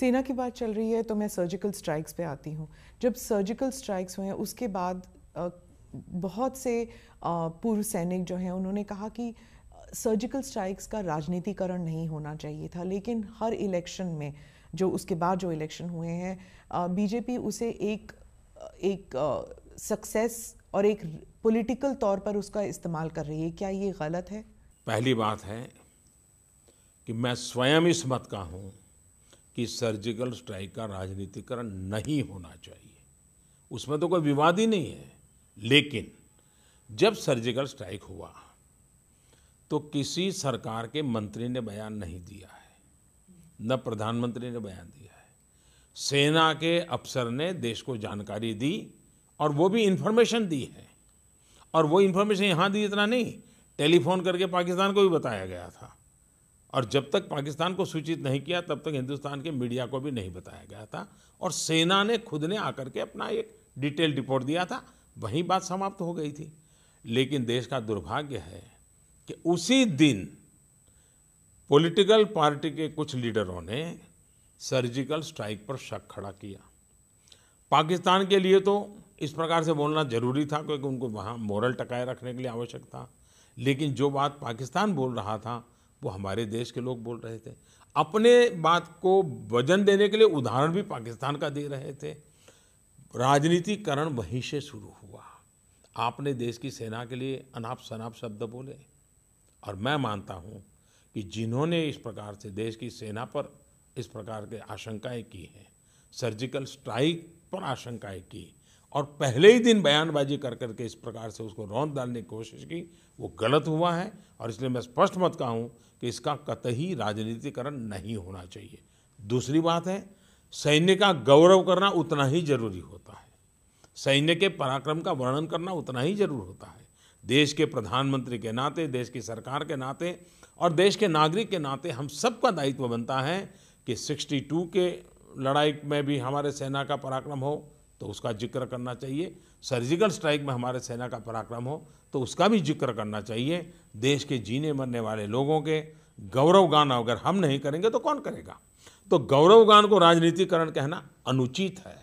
सेना की बात चल रही है तो मैं सर्जिकल स्ट्राइक्स पे आती हूँ जब सर्जिकल स्ट्राइक्स हुए हैं उसके बाद बहुत से पूर्व सैनिक जो हैं उन्होंने कहा कि सर्जिकल स्ट्राइक्स का राजनीतिकरण नहीं होना चाहिए था लेकिन हर इलेक्शन में जो उसके बाद जो इलेक्शन हुए हैं बीजेपी उसे एक एक सक्सेस और एक पॉलिटिकल तौर पर उसका इस्तेमाल कर रही है क्या ये गलत है पहली बात है कि मैं स्वयं इस मत का हूँ कि सर्जिकल स्ट्राइक का राजनीतिकरण नहीं होना चाहिए उसमें तो कोई विवाद ही नहीं है लेकिन जब सर्जिकल स्ट्राइक हुआ तो किसी सरकार के मंत्री ने बयान नहीं दिया है न प्रधानमंत्री ने बयान दिया है सेना के अफसर ने देश को जानकारी दी और वो भी इन्फॉर्मेशन दी है और वो इन्फॉर्मेशन यहाँ दी इतना नहीं टेलीफोन करके पाकिस्तान को भी बताया गया था और जब तक पाकिस्तान को सूचित नहीं किया तब तक हिंदुस्तान के मीडिया को भी नहीं बताया गया था और सेना ने खुद ने आकर के अपना एक डिटेल रिपोर्ट दिया था वहीं बात समाप्त हो गई थी लेकिन देश का दुर्भाग्य है कि उसी दिन पॉलिटिकल पार्टी के कुछ लीडरों ने सर्जिकल स्ट्राइक पर शक खड़ा किया पाकिस्तान के लिए तो इस प्रकार से बोलना जरूरी था क्योंकि उनको वहाँ मॉरल टकाए रखने के लिए आवश्यक था लेकिन जो बात पाकिस्तान बोल रहा था वो हमारे देश के लोग बोल रहे थे अपने बात को वजन देने के लिए उदाहरण भी पाकिस्तान का दे रहे थे राजनीतिकरण वहीं से शुरू हुआ आपने देश की सेना के लिए अनाप शनाप शब्द बोले और मैं मानता हूँ कि जिन्होंने इस प्रकार से देश की सेना पर इस प्रकार के आशंकाएं की हैं सर्जिकल स्ट्राइक पर आशंकाएं की और पहले ही दिन बयानबाजी कर करके इस प्रकार से उसको रौन डालने की कोशिश की वो गलत हुआ है और इसलिए मैं स्पष्ट मत कहूँ हूँ कि इसका कतई राजनीतिकरण नहीं होना चाहिए दूसरी बात है सैन्य का गौरव करना उतना ही जरूरी होता है सैन्य के पराक्रम का वर्णन करना उतना ही जरूर होता है देश के प्रधानमंत्री के नाते देश की सरकार के नाते और देश के नागरिक के नाते हम सबका दायित्व बनता है कि 62 के लड़ाई में भी हमारे सेना का पराक्रम हो तो उसका जिक्र करना चाहिए सर्जिकल स्ट्राइक में हमारे सेना का पराक्रम हो तो उसका भी जिक्र करना चाहिए देश के जीने मरने वाले लोगों के गौरवगान अगर हम नहीं करेंगे तो कौन करेगा तो गौरवगान को राजनीतिकरण कहना अनुचित है